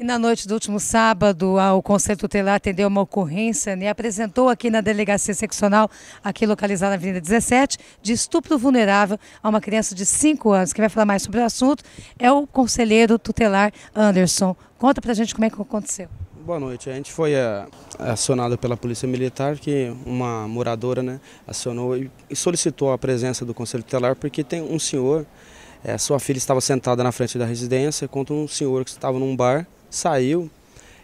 E na noite do último sábado, o Conselho Tutelar atendeu uma ocorrência e né? apresentou aqui na Delegacia Seccional, aqui localizada na Avenida 17, de estupro vulnerável a uma criança de 5 anos. Quem vai falar mais sobre o assunto é o conselheiro tutelar Anderson. Conta pra gente como é que aconteceu. Boa noite. A gente foi eh, acionado pela Polícia Militar, que uma moradora né, acionou e solicitou a presença do Conselho Tutelar, porque tem um senhor, é, sua filha estava sentada na frente da residência, contra um senhor que estava num bar, saiu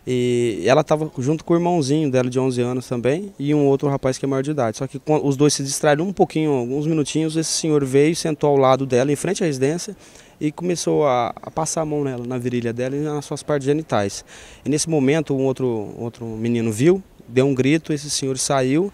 e ela estava junto com o irmãozinho dela de 11 anos também e um outro rapaz que é maior de idade. Só que os dois se distraíram um pouquinho, alguns minutinhos, esse senhor veio, sentou ao lado dela, em frente à residência, e começou a, a passar a mão nela, na virilha dela e nas suas partes genitais. E nesse momento um outro, outro menino viu, deu um grito, esse senhor saiu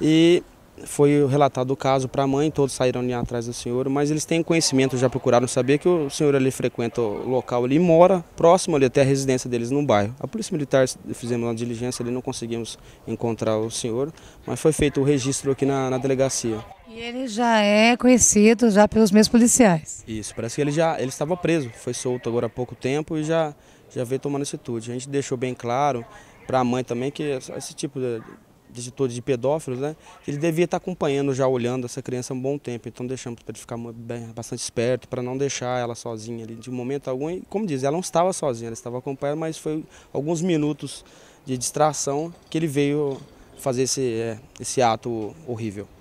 e foi relatado o caso para a mãe, todos saíram ali atrás do senhor, mas eles têm conhecimento, já procuraram saber que o senhor ali frequenta o local ali, mora próximo ali até a residência deles no bairro. A Polícia Militar fizemos uma diligência ali, não conseguimos encontrar o senhor, mas foi feito o registro aqui na, na delegacia. E ele já é conhecido já pelos mesmos policiais? Isso, parece que ele já ele estava preso, foi solto agora há pouco tempo e já, já veio tomando atitude. A gente deixou bem claro para a mãe também que esse tipo de, detentores de pedófilos, né? Ele devia estar acompanhando, já olhando essa criança há um bom tempo. Então deixamos para ele ficar bem, bastante esperto, para não deixar ela sozinha ali de momento algum. E, como diz, ela não estava sozinha, ela estava acompanhada, mas foi alguns minutos de distração que ele veio fazer esse, é, esse ato horrível.